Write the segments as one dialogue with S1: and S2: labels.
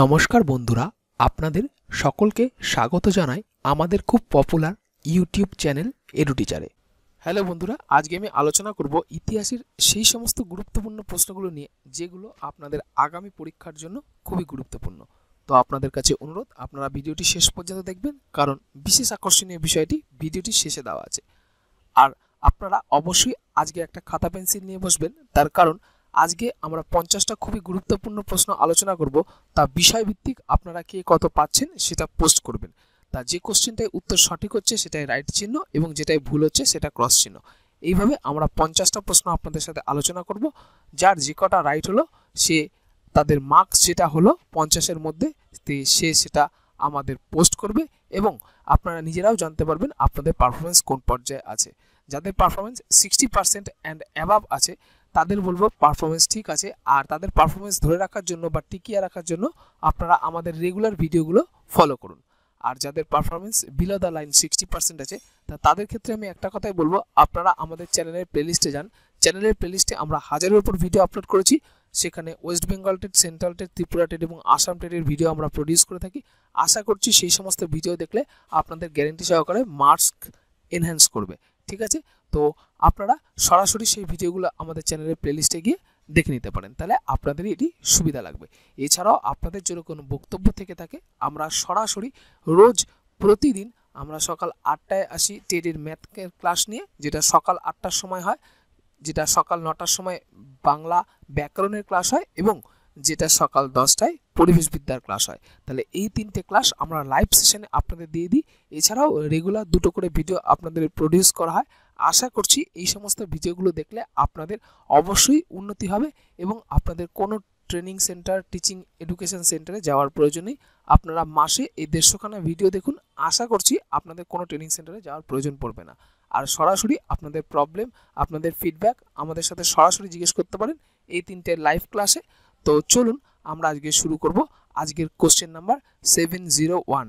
S1: নমস্কার বন্ধুরা আপনাদের সকলকে স্বাগত জানাই আমাদের খুব পপুলার ইউটিউব চ্যানেল এডুটিচারে হ্যালো বন্ধুরা আজকে আমি আলোচনা করব ইতিহাসের সেই সমস্ত গুরুত্বপূর্ণ প্রশ্নগুলো নিয়ে যেগুলো আপনাদের আগামী পরীক্ষার জন্য খুবই গুরুত্বপূর্ণ তো আপনাদের কাছে অনুরোধ আপনারা ভিডিওটি শেষ পর্যন্ত দেখবেন কারণ বিশেষ আকর্ষণীয় বিষয়টি ভিডিওটি শেষে দেওয়া আছে আর আপনারা অবশ্যই আজকে একটা খাতা পেন্সিল নিয়ে বসবেন তার কারণ আজকে আমরা পঞ্চাশটা খুবই গুরুত্বপূর্ণ প্রশ্ন আলোচনা করব তা বিষয়ভিত্তিক আপনারা কে কত পাচ্ছেন সেটা পোস্ট করবেন তা যে কোশ্চেনটাই উত্তর সঠিক হচ্ছে সেটাই রাইট চিহ্ন এবং যেটাই ভুল হচ্ছে সেটা ক্রস চিহ্ন এইভাবে আমরা পঞ্চাশটা প্রশ্ন আপনাদের সাথে আলোচনা করব যার যে কটা রাইট হলো সে তাদের মার্কস যেটা হলো পঞ্চাশের মধ্যে সে সেটা আমাদের পোস্ট করবে এবং আপনারা নিজেরাও জানতে পারবেন আপনাদের পারফরমেন্স কোন পর্যায়ে আছে যাদের performance sixty percent and above আছে তাদের বলবো পারফরমেন্স ঠিক আছে আর তাদের পারফরমেন্স ধরে রাখার জন্য বা টিকিয়ে রাখার জন্য আপনারা আমাদের রেগুলার ভিডিওগুলো ফলো করুন আর যাদের performance below the line sixty percent আছে তা তাদের ক্ষেত্রে আমি একটা কথাই বলবো আপনারা আমাদের চ্যানেলের প্লেলিস্টে যান চ্যানেলের প্লেলিস্টে আমরা হাজারের উপর ভিডিও আপলোড করেছি সেখানে West Bengal TET central TET Tripura TET এবং আসাম টেটের ভিডিও আমরা প্রডিউস করে থাকি আশা করছি সেই সমস্ত ভিডিও দেখলে আপনাদের গ্যারেন্টি সহকারে মার্কস এনহ্যান্স করবে ঠিক আছে তো আপনারা সরাসরি সেই ভিডিওগুলো আমাদের চ্যানেলের প্লেলিস্টে গিয়ে দেখে নিতে পারেন তাহলে আপনাদেরই এটি সুবিধা লাগবে এছাড়াও আপনাদের জন্য কোনো বক্তব্য থেকে থাকে আমরা সরাসরি রোজ প্রতিদিন আমরা সকাল আটটায় আসি টেডের ম্যাথের ক্লাস নিয়ে যেটা সকাল আটটার সময় হয় যেটা সকাল নটার সময় বাংলা ব্যাকরণের ক্লাস হয় এবং যেটা সকাল দশটায় পরিবেশবিদ্যার ক্লাস হয় তাহলে এই তিনটে ক্লাস আমরা লাইভ সেশনে আপনাদের দিয়ে দিই এছাড়াও রেগুলার দুটো করে ভিডিও আপনাদের প্রডিউস করা হয় আশা করছি এই সমস্ত ভিডিওগুলো দেখলে আপনাদের অবশ্যই উন্নতি হবে এবং আপনাদের কোনো ট্রেনিং সেন্টার টিচিং এডুকেশন সেন্টারে যাওয়ার প্রয়োজন নেই আপনারা মাসে এই দেড়শোখানা ভিডিও দেখুন আশা করছি আপনাদের কোনো ট্রেনিং সেন্টারে যাওয়ার প্রয়োজন পড়বে না আর সরাসরি আপনাদের প্রবলেম আপনাদের ফিডব্যাক আমাদের সাথে সরাসরি জিজ্ঞেস করতে পারেন এই তিনটে লাইভ ক্লাসে তো চলুন আমরা আজকে শুরু করব আজকের question number seven zero one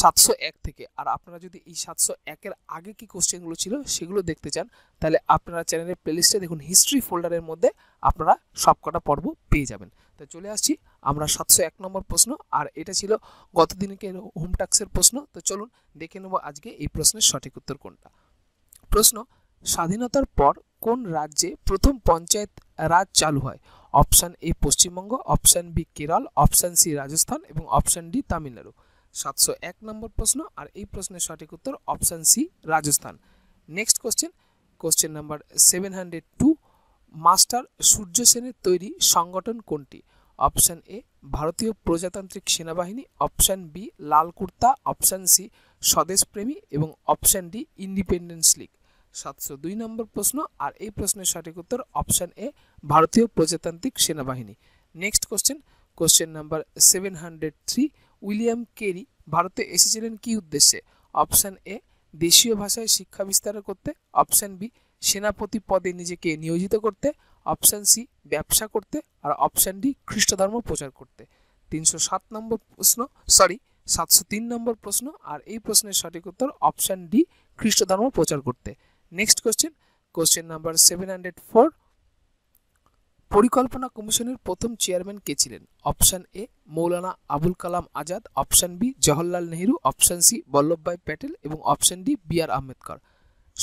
S1: সাতশো এক থেকে আর আপনারা যদি এই সাতশো একের আগে কি কোশ্চেনগুলো ছিল সেগুলো দেখতে চান তাহলে আপনারা চ্যানেলের প্লেলিস্টে দেখুন হিস্ট্রি ফোল্ডারের মধ্যে আপনারা সবকটা পর্ব পেয়ে যাবেন তো চলে আসছি আমরা সাতশো এক নম্বর প্রশ্ন আর এটা ছিল গত দিনকে হোম প্রশ্ন তো চলুন দেখে নেব আজকে এই প্রশ্নের সঠিক উত্তর কোনটা প্রশ্ন স্বাধীনতার পর কোন রাজ্যে প্রথম পঞ্চায়েত রাজ চালু হয় option A Paschimbanga option B Kerala option C Rajasthan এবং অপশান ডি তামিলনাড়ু সাতশো এক নম্বর প্রশ্ন আর এই প্রশ্নের সঠিক উত্তর option C Rajasthan next question question number seven hundred two master Surya সেনের তৈরি সংগঠন কোনটি অপশান এ ভারতীয় প্রজাতান্ত্রিক সেনাবাহিনী option B Lal Kurta option C স্বদেশপ্রেমী এবং অপশান ডি ইন্ডিপেন্ডেন্স লিগ সাতশো দুই নম্বর প্রশ্ন আর এই প্রশ্নের সঠিক উত্তর অপশান এ ভারতীয় প্রজাতান্ত্রিক সেনাবাহিনী next question question number seven hundred three William Carey ভারতে এসেছিলেন কি উদ্দেশ্যে অপশান এ দেশীয় ভাষায় শিক্ষা বিস্তার করতে অপশান বি সেনাপতি পদে নিজেকে নিয়োজিত করতে অপশান সি ব্যবসা করতে আর অপশান ডি খ্রিস্ট ধর্ম প্রচার করতে তিনশো সাত নম্বর প্রশ্ন সরি সাতশো তিন নম্বর প্রশ্ন আর এই প্রশ্নের সঠিক উত্তর অপশান ডি খ্রিস্ট ধর্ম প্রচার করতে next question question number seven hundred four পরিকল্পনা কমিশনের প্রথম চেয়ারম্যান কে ছিলেন option A Maulana Abul Kalam Azad option B Jawaharlal Nehru option C Vallabhbhai Patel এবং option D B R Ambedkar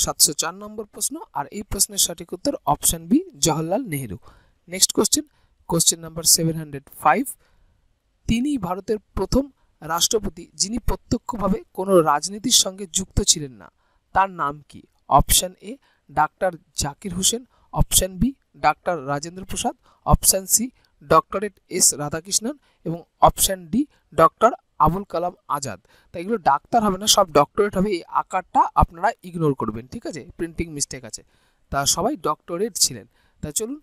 S1: সাতশো চার নম্বর প্রশ্ন আর এই প্রশ্নের সঠিক উত্তর option B Jawaharlal Nehru next question question number seven hundred five তিনি ভারতের প্রথম রাষ্ট্রপতি যিনি প্রত্যক্ষভাবে কোনো রাজনীতির সঙ্গে যুক্ত ছিলেন না তার নাম কি option A doctor Zakir Hussain option B doctor Rajendra Prasad option C doctorate S Radhakrishnan এবং option D doctor Abul Kalam Azad তাই এগুলো ডাক্তার হবে না সব ডক্টরেট হবে এই আকারটা আপনারা ইগনোর করবেন ঠিক আছে প্রিন্টিং মিস্টেক আছে তা সবাই ডক্টরেট ছিলেন তা চলুন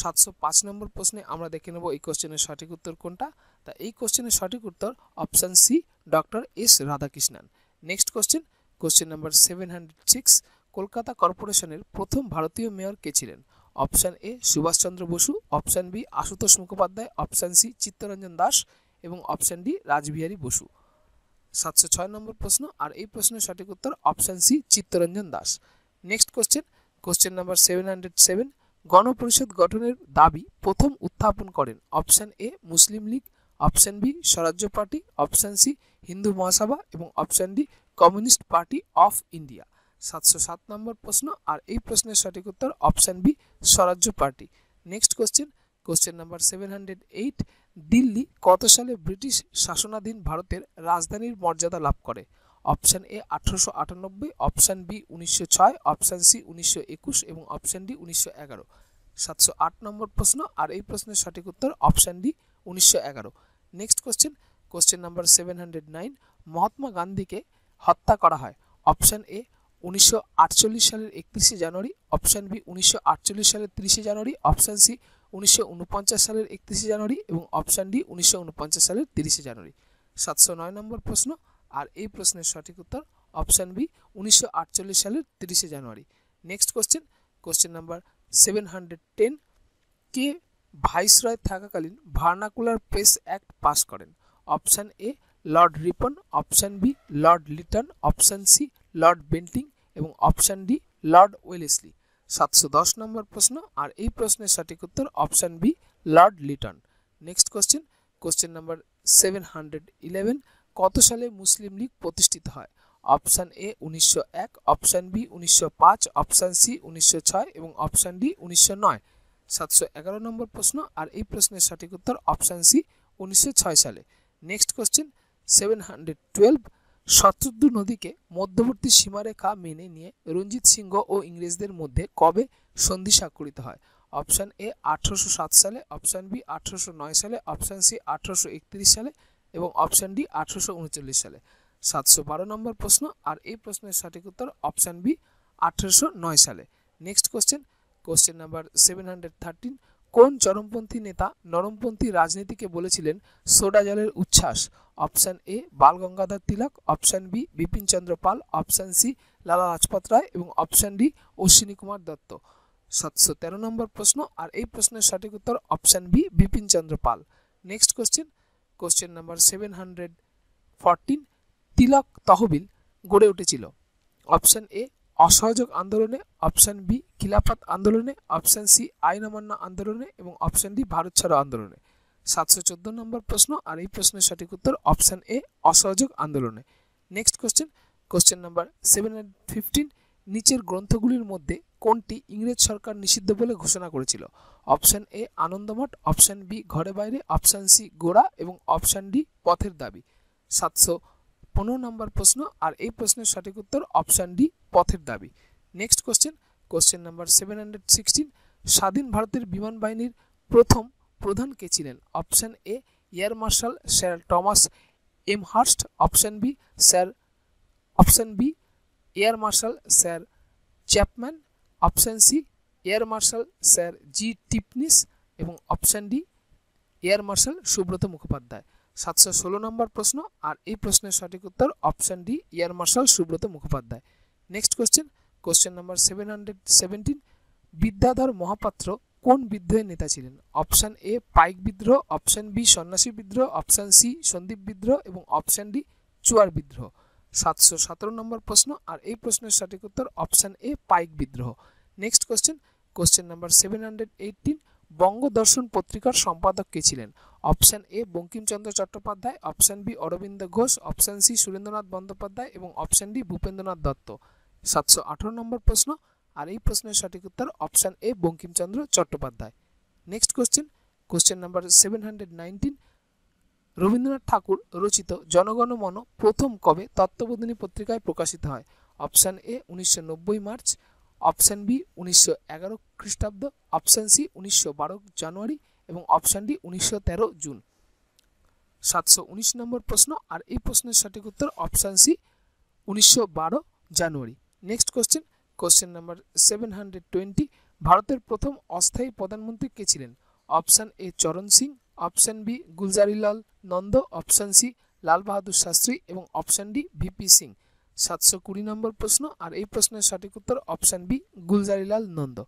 S1: সাতশো পাঁচ নম্বর প্রশ্নে আমরা দেখে নেব এই কোশ্চেনের সঠিক উত্তর কোনটা তা এই কোশ্চেনের সঠিক উত্তর option C doctor S Radhakrishnan next question question number seven hundred six Kolkata কর্পোরেশনের প্রথম ভারতীয় মেয়র কে ছিলেন option A Subhashchandra Basu option B Ashutosh Mukhopadhyay option C Chittaranjan Das এবং অপশান ডি রাজবিহারী বসু সাতশো ছয় নম্বর প্রশ্ন আর এই প্রশ্নের সঠিক উত্তর option C Chittaranjan Das next question question number seven hundred seven গণপরিষদ গঠনের দাবি প্রথম উত্থাপন করেন option A Muslim league option B Swarajya party option C Hindu Mahasabha এবং option D Communist Party of India সাতশো সাত নম্বর প্রশ্ন আর এই প্রশ্নের সঠিক উত্তর option B Swarajya party next question question number seven hundred eight Delhi কত সালে ব্রিটিশ শাসনাধীন ভারতের রাজধানীর মর্যাদা লাভ করে অপশান এ আঠারোশো আটানব্বই অপশান বি উনিশশো ছয় অপশান সি উনিশশো একুশ এবং অপশান ডি উনিশশো এগারো সাতশো আট নম্বর প্রশ্ন আর এই প্রশ্নের সঠিক উত্তর অপশান ডি উনিশশো এগারো next question question number seven hundred nine Mahatma গান্ধীকে হত্যা করা হয় অপশান এ উনিশশো সালের একত্রিশে জানুয়ারি অপশান বি উনিশশো সালের তিরিশে জানুয়ারি অপশান সি উনিশশো সালের একত্রিশে জানুয়ারি এবং অপশান ডি উনিশশো সালের তিরিশে জানুয়ারি সাতশো নয় নম্বর প্রশ্ন আর এই প্রশ্নের সঠিক উত্তর অপশান বি উনিশশো সালের তিরিশে জানুয়ারি next question question number seven hundred ten কে ভাইসরয় থাকাকালীন ভার্নাকুলার প্রেস অ্যাক্ট পাস করেন option A Lord Ripon option B Lord Lytton option C Lord Bentinck এবং অপশান ডি লর্ড ওয়েলেসলি সাতশো দশ নম্বর প্রশ্ন আর এই প্রশ্নের সঠিক উত্তর option B Lord Lytton next question question number seven hundred eleven কত সালে মুসলিম লীগ প্রতিষ্ঠিত হয় অপশান এ উনিশশো এক অপশান বি উনিশশো পাঁচ অপশান সি উনিশশো ছয় এবং অপশান ডি উনিশশো নয় সাতশো এগারো নম্বর প্রশ্ন আর এই প্রশ্নের সঠিক উত্তর অপশান সি উনিশশো ছয় সালে next question seven hundred twelve Shatadru নদীকে মধ্যবর্তী সীমারেখা মেনে নিয়ে রঞ্জিত সিংহ ও ইংরেজদের মধ্যে কবে সন্ধি স্বাক্ষরিত হয় অপশান এ আঠারোশো সাত সালে অপশান বি আঠারোশো নয় সালে অপশান সি আঠারোশো একত্রিশ সালে এবং অপশান ডি আঠারোশো উনচল্লিশ সালে সাতশো বারো নম্বর প্রশ্ন আর এই প্রশ্নের সঠিক উত্তর অপশান বি আঠারোশো নয় সালে next question question number seven hundred thirteen কোন চরমপন্থী নেতা নরমপন্থী রাজনীতিকে বলেছিলেন সোডা জলের উচ্ছ্বাস option A Bal Gangadhar Tilak option B Bipin Chandra Pal option C Lala Lajpat Rai এবং অপশান ডি অশ্বিনী কুমার দত্ত সাতশো তেরো নম্বর প্রশ্ন আর এই প্রশ্নের সঠিক উত্তর option B Bipinchandra Pal next question question number seven hundred fourteen Tilak তহবিল গড়ে উঠেছিল অপশান এ অসহযোগ আন্দোলনে অপশান বি খিলাফাত আন্দোলনে অপশান সি আইন অমান্য আন্দোলনে এবং অপশান ডি ভারত ছাড়ো আন্দোলনে সাতশো চোদ্দো নম্বর প্রশ্ন আর এই প্রশ্নের সঠিক উত্তর অপশান এ অসহযোগ আন্দোলনে next question question number seven and fifteen নিচের গ্রন্থগুলির মধ্যে কোনটি ইংরেজ সরকার নিষিদ্ধ বলে ঘোষণা করেছিল option A Anandamath option B Ghare Baire option C গোড়া এবং অপশান ডি পথের দাবি সাতশো পনেরো নম্বর প্রশ্ন আর এই প্রশ্নের সঠিক উত্তর option D Pather Dabi next question question number seven hundred sixteen স্বাধীন ভারতের বিমান বাহিনীর প্রথম প্রধান কে ছিলেন option A air marshal sir Thomas M Hirst option B sir option B air marshal sir Chapman option C air marshal sir G Tipnis এবং option D air marshal Subroto Mukhopadhyay সাতশো ষোলো নম্বর প্রশ্ন আর এই প্রশ্নের সঠিক উত্তর option D air marshal Subroto Mukhopadhyay next question question number seven hundred seventeen Bidyadhar Mohapatra কোন বিদ্রোহের নেতা ছিলেন অপশান এ পাইক বিদ্রোহ অপশান বি সন্ন্যাসী বিদ্রোহ অপশান সি সন্দীপ বিদ্রোহ এবং অপশান ডি চুয়ার বিদ্রোহ সাতশো সতেরো নম্বর প্রশ্ন আর এই প্রশ্নের সঠিক উত্তর অপশান এ পাইক বিদ্রোহ next question question number seven hundred eighteen Bangadarshan পত্রিকার সম্পাদক কে ছিলেন option A Bankimchandra Chattopadhyay option B Aurobindo Ghosh option C Surendranath Bandyopadhyay এবং অপশন ডি ভূপেন্দ্রনাথ দত্ত সাতশো আঠারো নম্বর প্রশ্ন আর এই প্রশ্নের সঠিক উত্তর option A Bankimchandra Chattopadhyay next question question number seven hundred nineteen Rabindranath Thakur রচিত জনগণমন প্রথম কবে তত্ত্ববোধিনী পত্রিকায় প্রকাশিত হয় অপশন এ উনিশশো মার্চ অপশান বি উনিশশো এগারো খ্রিস্টাব্দ অপশান সি উনিশশো বারো জানুয়ারি এবং অপশান ডি উনিশশো তেরো জুন সাতশো উনিশ নম্বর প্রশ্ন আর এই প্রশ্নের সঠিক উত্তর অপশান সি উনিশশো বারো জানুয়ারি next question question number seven hundred twenty ভারতের প্রথম অস্থায়ী প্রধানমন্ত্রী কে ছিলেন option A Charan Singh option B Gulzarilal Nanda option C Lal Bahadur Shastri এবং অপশান ডি ভিপি সিং সাতশো কুড়ি নম্বর প্রশ্ন আর এই প্রশ্নের সঠিক উত্তর option B Gulzarilal Nanda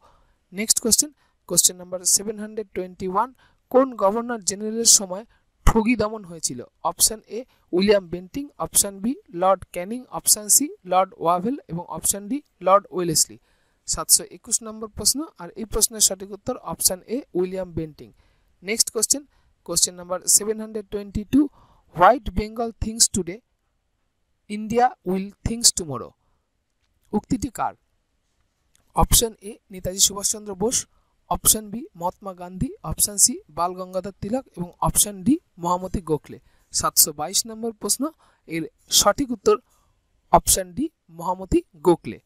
S1: next question question number seven hundred twenty one কোন গভর্নর জেনারেলের সময় ঠগি দমন হয়েছিল option A William Bentinck option B Lord Canning option C Lord Wavell এবং অপশান ডি লর্ড ওয়েলেসলি সাতশো একুশ নম্বর প্রশ্ন আর এই প্রশ্নের সঠিক উত্তর option A William Bentinck next question question number seven hundred twenty two what Bengal thinks today India will thinks tomorrow উক্তিটি কার option A Netaji Subhashchandra Bose option B Mahatma Gandhi option C Bal Gangadhar Tilak এবং অপশন ডি মহামতি গোখলে সাতশো বাইশ নম্বর প্রশ্ন এর সঠিক উত্তর অপশন ডি মহামতি গোখলে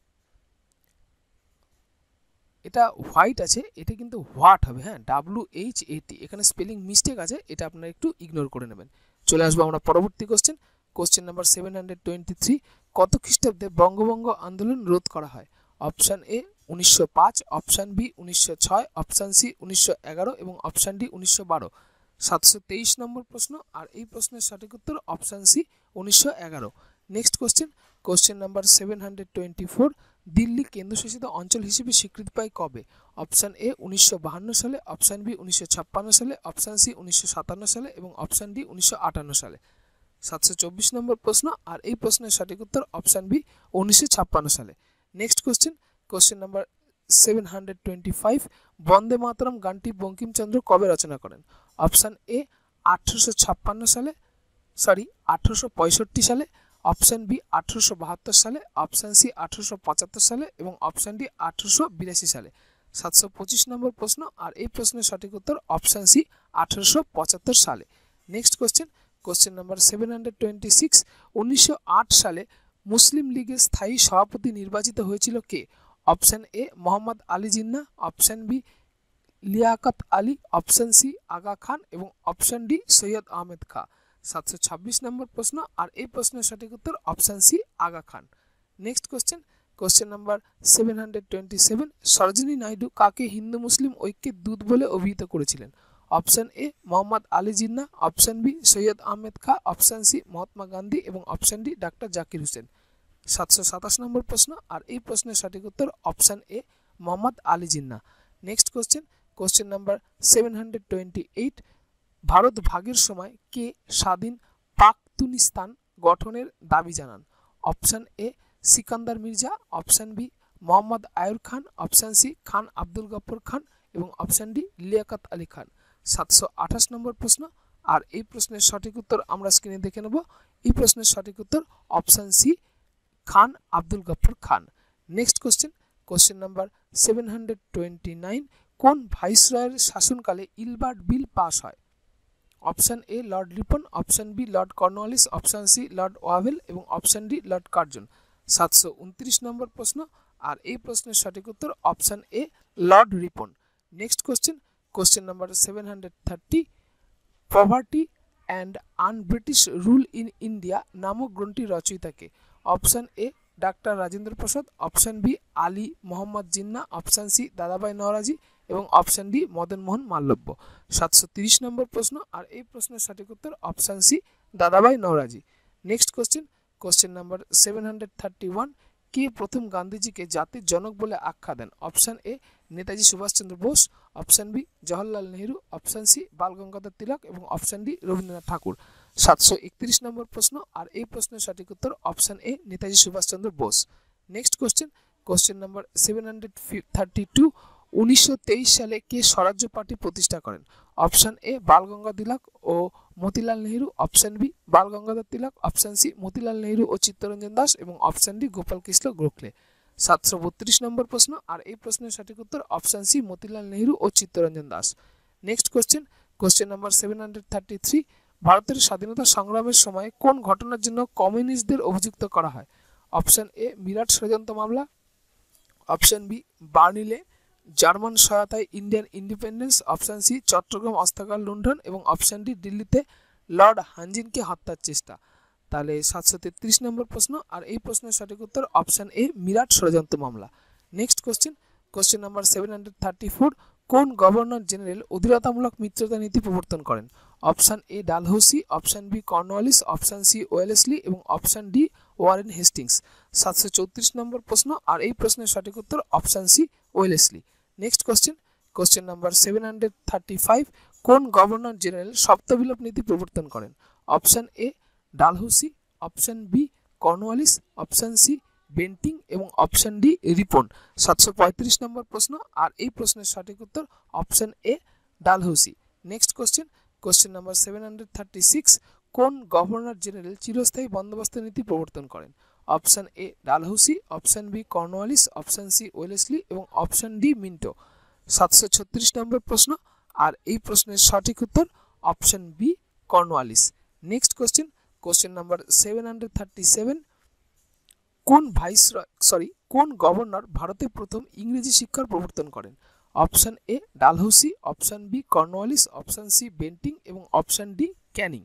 S1: এটা হোয়াইট আছে এটা কিন্তু হোয়াট হবে হ্যাঁ ডাব্লু এইচ এটি এখানে স্পেলিং মিস্টেক আছে এটা আপনারা একটু ইগনোর করে নেবেন চলে আসবো আমরা পরবর্তী question question number seven hundred twenty three কত খ্রিস্টাব্দে বঙ্গভঙ্গ আন্দোলন রোধ করা হয় অপশান এ উনিশশো পাঁচ অপশান বি উনিশশো ছয় অপশান সি উনিশশো এগারো এবং অপশান ডি উনিশশো বারো সাতশো তেইশ নম্বর প্রশ্ন আর এই প্রশ্নের সঠিক উত্তর অপশান সি উনিশশো এগারো next question question number seven hundred twenty four Delhi কেন্দ্রশাসিত অঞ্চল হিসেবে স্বীকৃতি পায় কবে অপশান এ উনিশশো বাহান্ন সালে অপশান বি উনিশশো ছাপ্পান্ন সালে অপশান সি উনিশশো সাতান্ন সালে এবং অপশান ডি উনিশশো আটান্ন সালে সাতশো চব্বিশ নম্বর প্রশ্ন আর এই প্রশ্নের সঠিক উত্তর অপশান বি উনিশশো ছাপ্পান্ন সালে next question question number seven hundred twenty five Bande Mataram গানটি বঙ্কিমচন্দ্র কবে রচনা করেন অপশান এ আঠেরোশো ছাপ্পান্ন সালে সরি আঠেরোশো পঁয়ষট্টি সালে অপশান বি আঠেরোশো বাহাত্তর সালে অপশান সি আঠেরোশো পঁচাত্তর সালে এবং অপশান ডি আঠেরোশো বিরাশি সালে সাতশো পঁচিশ নম্বর প্রশ্ন আর এই প্রশ্নের সঠিক উত্তর অপশান সি আঠেরোশো পঁচাত্তর সালে next question question number seven hundred twenty six উনিশশো সালে মুসলিম লীগের স্থায়ী সভাপতি নির্বাচিত হয়েছিল কে option A Mohammad Ali Jinnah option B Liaquat Ali option C Aga Khan এবং অপশান ডি সৈয়দ আহমেদ খা সাতশো ছাব্বিশ নম্বর প্রশ্ন আর এই প্রশ্নের সঠিক উত্তর option C Aga Khan next question question number seven hundred twenty seven Sarojini Naidu কাকে হিন্দু মুসলিম ঐক্যের দূত বলে অভিহিত করেছিলেন option A Mohammad Ali Jinnah option B Syed Ahmed Khan option C Mahatma Gandhi এবং option D doctor Zakir Hussain সাতশো সাতাশ নম্বর প্রশ্ন আর এই প্রশ্নের সঠিক উত্তর option A Mohammad Ali Jinnah next question question number seven hundred twenty eight Bharat ভাগের সময় কে স্বাধীন পাকতুনিস্তান গঠনের দাবি জানান option A Sikandar Mirza option B Mohammad Ayub Khan option C Khan Abdul Ghaffar Khan এবং অপশন ডি লিয়াকাত আলী খান সাতশো আঠাশ নম্বর প্রশ্ন আর এই প্রশ্নের সঠিক উত্তর আমরা স্ক্রিনে দেখে নেব এই প্রশ্নের সঠিক উত্তর option C Khan Abdul Ghaffar Khan next question question number seven hundred twenty nine কোন ভাইসরয়ের শাসনকালে ইলবার্ট বিল পাস হয় option A Lord Ripon option B Lord Cornwallis option C Lord Wavell এবং অপশান ডি লর্ড কার্জন সাতশো উনত্রিশ নম্বর প্রশ্ন আর এই প্রশ্নের সঠিক উত্তর option A Lord Ripon next question question number seven hundred thirty poverty and unBritish rule in India নামক গ্রন্থটি রচয়িতাকে option A doctor Rajendra Prasad option B Ali Mohammad Jinnah option C Dadabhai Naoroji এবং অপশান ডি মদনমোহন মাল্লব্য সাতশো তিরিশ নম্বর প্রশ্ন আর এই প্রশ্নের সঠিক উত্তর option C Dadabhai Naoroji next question question number seven hundred thirty one কে প্রথম গান্ধীজিকে জাতির জনক বলে আখ্যা দেন option A Netaji Subhashchandra Bose option B Jawaharlal Nehru option C Bal Gangadhar Tilak এবং অপশান ডি রবীন্দ্রনাথ ঠাকুর সাতশো একত্রিশ নম্বর প্রশ্ন আর এই প্রশ্নের সঠিক উত্তর option A Netaji Subhashchandra Bose next question question number seven hundred thirty two উনিশশো সালে কে স্বরাজ্য পার্টি প্রতিষ্ঠা করেন অপশান এ বাল গঙ্গা তিলক ও Motilal Nehru option B Bal Gangadhar Tilak option C Motilal Nehru ও চিত্তরঞ্জন দাস এবং অপশান ডি গোপাল কৃষ্ণ গোখলে সাতশো বত্রিশ নম্বর প্রশ্ন আর এই প্রশ্নের সঠিক উত্তর অপশান সি মতিলাল নেহরু ও Chittaranjan Das next question question number seven hundred thirty three ভারতের স্বাধীনতা সংগ্রামের সময় কোন ঘটনার জন্য কমিউনিস্টদের অভিযুক্ত করা হয় অপশান এ বিরাট ষড়যন্ত্র মামলা অপশান বি বার্নিলে জার্মান সহায়তায় Indian independence option C Chittagong অস্ত্রাগার লুণ্ঠন এবং অপশান ডি দিল্লিতে লর্ড হানজিনকে হত্যার চেষ্টা তাহলে সাতশো তেত্রিশ নম্বর প্রশ্ন আর এই প্রশ্নের সঠিক উত্তর অপশান এ মিরাট ষড়যন্ত্র মামলা next question question number seven hundred thirty four কোন গভর্নর জেনারেল অধীরতামূলক মিত্রতা নীতি প্রবর্তন করেন option A Dalhousie option B Cornwallis option C Wellesley এবং অপশান ডি ওয়ারেন হেস্টিংস সাতশো চৌত্রিশ নম্বর প্রশ্ন আর এই প্রশ্নের সঠিক উত্তর option C Wellesley next question question number seven hundred thirty five কোন গভর্নর জেনারেল সপ্তবিলোপ নীতি প্রবর্তন করেন option A Dalhousie option B Cornwallis option C Bentinck এবং অপশান ডি রিপন সাতশো পঁয়ত্রিশ নম্বর প্রশ্ন আর এই প্রশ্নের সঠিক উত্তর option A Dalhousie next question question number seven hundred thirty six কোন গভর্নর জেনারেল চিরস্থায়ী বন্দোবস্ত নীতি প্রবর্তন করেন option A Dalhousie option B Cornwallis option C Wellesley এবং অপশান ডি মিন্টো সাতশো ছত্রিশ নম্বর প্রশ্ন আর এই প্রশ্নের সঠিক উত্তর option B Cornwallis next question question number seven hundred thirty seven কোন ভাইস সরি কোন গভর্নর ভারতে প্রথম ইংরেজি শিক্ষার প্রবর্তন করেন option A Dalhousie option B Cornwallis option C Bentinck এবং অপশান ডি ক্যানিং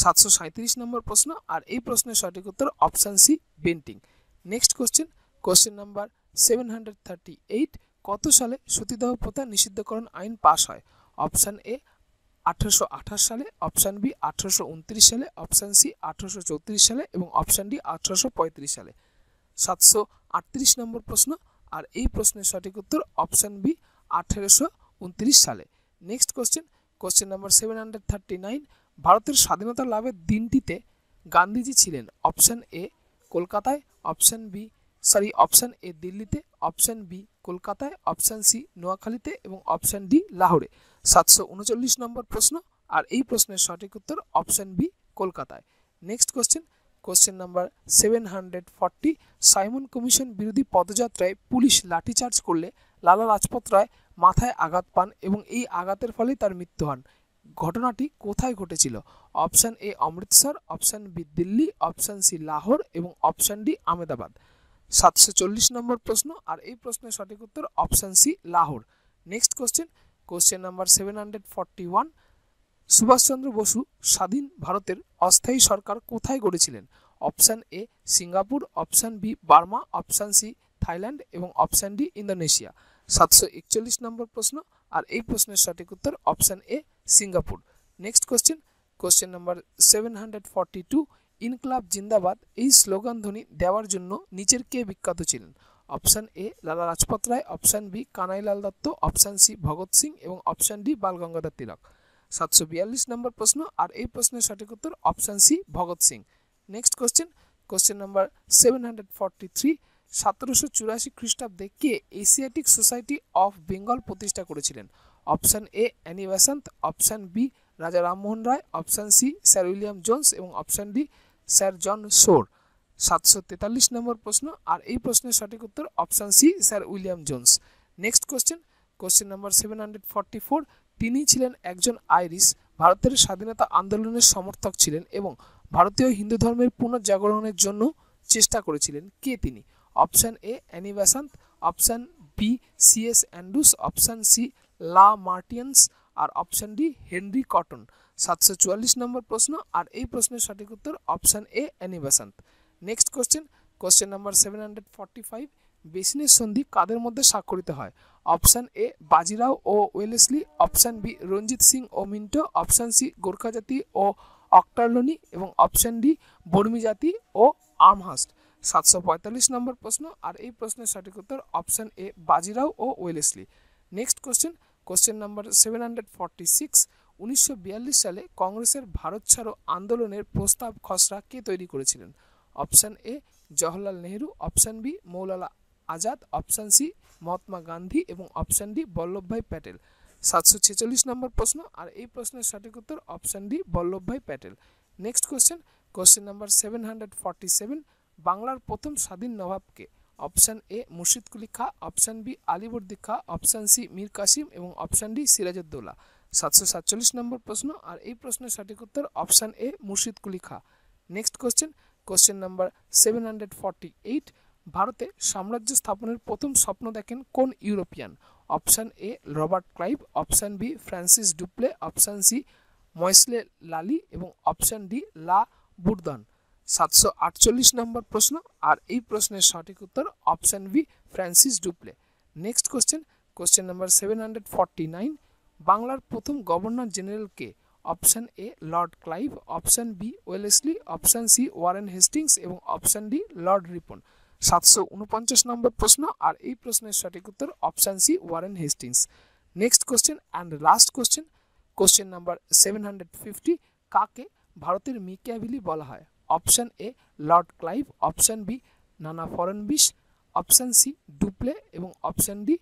S1: সাতশো সাঁত্রিশ নম্বর প্রশ্ন আর এই প্রশ্নের সঠিক উত্তর option C Bentinck next question question number seven hundred thirty eight কত সালে সতীদাহ প্রথা নিষিদ্ধকরণ আইন পাশ হয় অপশান এ আঠারোশো সালে অপশান বি আঠারোশো সালে অপশান সি আঠারোশো সালে এবং অপশান ডি আঠারোশো সালে সাতশো নম্বর প্রশ্ন আর এই প্রশ্নের সঠিক উত্তর অপশান বি আঠেরোশো সালে next question question number seven hundred thirty nine ভারতের স্বাধীনতা লাভের দিনটিতে গান্ধীজি ছিলেন অপশান এ কলকাতায় option B sorry option A দিল্লিতে অপশন বি কলকাতায় অপশন সি নোয়াখালীতে এবং অপশন ডি লাহোরে সাতশো উনচল্লিশ নম্বর প্রশ্ন আর এই প্রশ্নের সঠিক উত্তর অপশন বি কলকাতায় next question question number seven hundred forty Simon commission বিরোধী পদযাত্রায় পুলিশ লাঠিচার্জ করলে লালা লাজপত রায় মাথায় আঘাত পান এবং এই আঘাতের ফলে তার মৃত্যু হন ঘটনাটি কোথায় ঘটেছিল option A Amritsar option B Delhi option C Lahore এবং অপশান ডি আহমেদাবাদ সাতশো চল্লিশ নম্বর প্রশ্ন আর এই প্রশ্নের সঠিক উত্তর option C Lahore next question question number seven hundred forty one Subhas Chandra Bose স্বাধীন ভারতের অস্থায়ী সরকার কোথায় গড়েছিলেন option A Singapore option B Burma option C Thailand এবং অপশান ডি ইন্দোনেশিয়া সাতশো একচল্লিশ নম্বর প্রশ্ন আর এই প্রশ্নের সঠিক উত্তর option A Singapore next question question number seven hundred forty two ইনকলাব জিন্দাবাদ এই স্লোগান ধ্বনি দেওয়ার জন্য নিচের কে বিখ্যাত ছিলেন option A Lala Lajpat Rai option B Kanailal Dutta option C Bhagat Singh এবং অপশান ডি বালগঙ্গাধর তিলক সাতশো বিয়াল্লিশ নম্বর প্রশ্ন আর এই প্রশ্নের সঠিক উত্তর option C Bhagat Singh next question question number seven hundred forty three সতেরোশো চুরাশি খ্রিস্টাব্দে কে এশিয়াটিক সোসাইটি অফ বেঙ্গল প্রতিষ্ঠা করেছিলেন option A Annie Besant option B Raja Rammohan Roy option C sir William Jones এবং option D sir John Shore সাতশো তেতাল্লিশ নম্বর প্রশ্ন আর এই প্রশ্নের সঠিক উত্তর option C sir William Jones next question question number seven hundred forty four তিনি ছিলেন একজন আইরিশ ভারতের স্বাধীনতা আন্দোলনের সমর্থক ছিলেন এবং ভারতীয় হিন্দু ধর্মের পুনর্জাগরণের জন্য চেষ্টা করেছিলেন কে তিনি option A Annie Besant option B C S Andrews option C la Martiniere আর অপশান ডি হেনরি কটন সাতশো চুয়াল্লিশ নম্বর প্রশ্ন আর এই প্রশ্নের সঠিক উত্তর option A Annie Besant next question question number seven hundred forty five বেসিনের সন্ধি কাদের মধ্যে স্বাক্ষরিত হয় অপশান এ বাজিরাও ও Wellesley option B Ranjit Singh ও মিন্টো অপশান সি গোর্খা জাতি ও অক্টারলনি এবং অপশান ডি বর্মি জাতি ও আর্মহাস্ট সাতশো পঁয়তাল্লিশ নম্বর প্রশ্ন আর এই প্রশ্নের সঠিক উত্তর অপশান এ বাজিরাও ও Wellesley next question question number seven hundred forty six উনিশশো সালে কংগ্রেসের ভারত ছাড়ো আন্দোলনের প্রস্তাব খসড়া কে তৈরি করেছিলেন option A Jawaharlal Nehru option B Maulana Azad option C Mahatma Gandhi এবং অপশান ডি বল্লভভাই প্যাটেল সাতশো ছেচল্লিশ নম্বর প্রশ্ন আর এই প্রশ্নের সঠিক উত্তর option D Vallabhbhai Patel next question question number seven hundred forty seven বাংলার প্রথম স্বাধীন নবাবকে অপশান এ মুর্শিদকুলি খা অপশান বি আলিবর্দি খা অপশান সি মীর কাসিম এবং অপশান ডি সিরাজউদ্দৌলা সাতশো সাতচল্লিশ নম্বর প্রশ্ন আর এই প্রশ্নের সঠিক উত্তর অপশান এ Murshid Quli Khan next question question number seven hundred forty eight ভারতে সাম্রাজ্য স্থাপনের প্রথম স্বপ্ন দেখেন কোন European option A Robert Clive option B Francis Dupleix option C ময়সলে লালি এবং অপশান ডি লা বুর্দান সাতশো আটচল্লিশ নম্বর প্রশ্ন আর এই প্রশ্নের সঠিক উত্তর option B Francis Dupleix next question question number seven hundred forty nine বাংলার প্রথম গভর্নর জেনারেলকে option A lord Clive option B Wellesley option C Warren Hastings এবং অপশান ডি লর্ড রিপন সাতশো উনপঞ্চাশ নম্বর প্রশ্ন আর এই প্রশ্নের সঠিক উত্তর option C Warren Hastings next question and last question question number seven hundred fifty কাকে ভারতের মিকিয়াভিলি বলা হয় option A lord Clive option B Nana Phadnavis option C Dupleix এবং অপশান ডি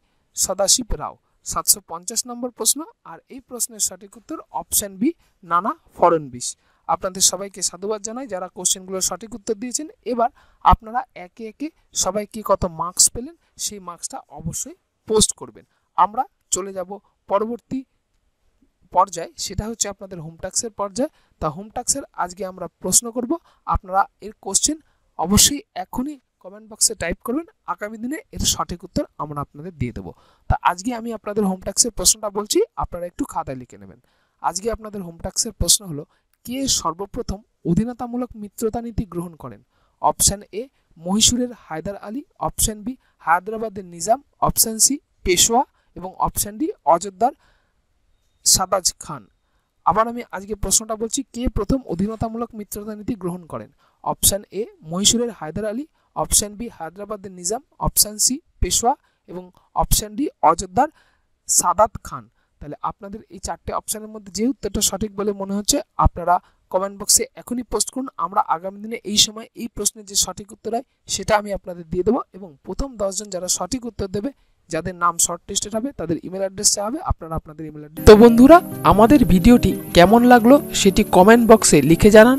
S1: সদাশিব রাও সাতশো পঞ্চাশ নম্বর প্রশ্ন আর এই প্রশ্নের সঠিক উত্তর অপশান বি নানা ফরেন ফড়নবিশ আপনাদের সবাইকে সাধুবাদ জানাই যারা কোশ্চেনগুলোর সঠিক উত্তর দিয়েছেন এবার আপনারা একে একে সবাই কি কত মার্কস পেলেন সেই মার্কসটা অবশ্যই পোস্ট করবেন আমরা চলে যাব পরবর্তী পর্যায়ে সেটা হচ্ছে আপনাদের হোমটাক্সের পর্যায় তা হোমটাক্সের আজকে আমরা প্রশ্ন করব আপনারা এর কোশ্চেন অবশ্যই এখনই কমেন্ট বক্সে টাইপ করবেন আগামী দিনে এর সঠিক উত্তর আমরা আপনাদের দিয়ে দেবো তা আজকে আমি আপনাদের হোম ট্যাক্সের প্রশ্নটা বলছি আপনারা একটু খাতায় লিখে নেবেন আজকে আপনাদের হোম ট্যাক্সের প্রশ্ন হলো কে সর্বপ্রথম অধীনতামূলক মিত্রতা নীতি গ্রহণ করেন অপশান এ মহীশূরের হায়দার আলী অপশান বি হায়দ্রাবাদের নিজাম অপশান সি পেশোয়া এবং অপশান ডি অযোধ্যার সাদাজ খান আবার আমি আজকে প্রশ্নটা বলছি কে প্রথম অধীনতামূলক মিত্রতা নীতি গ্রহণ করেন অপশান এ মহীশূরের হায়দার আলী অপশান বি হায়দ্রাবাদের নিজাম অপশান সি পেশোয়া এবং অপশান ডি অযোধ্যার সাদাত খান তাহলে আপনাদের এই চারটে অপশানের মধ্যে যে উত্তরটা সঠিক বলে মনে হচ্ছে আপনারা কমেন্ট বক্সে এখনই পোস্ট করুন আমরা আগামী দিনে এই সময় এই প্রশ্নের যে সঠিক উত্তর হয় সেটা আমি আপনাদের দিয়ে দেবো এবং প্রথম দশজন যারা সঠিক উত্তর দেবে যাদের নাম শর্ট টেস্টেড হবে তাদের ইমেল অ্যাড্রেস হবে আপনারা আপনাদের ইমেল অ্যাড্রেস তো বন্ধুরা আমাদের ভিডিওটি কেমন লাগলো সেটি কমেন্ট বক্সে লিখে জানান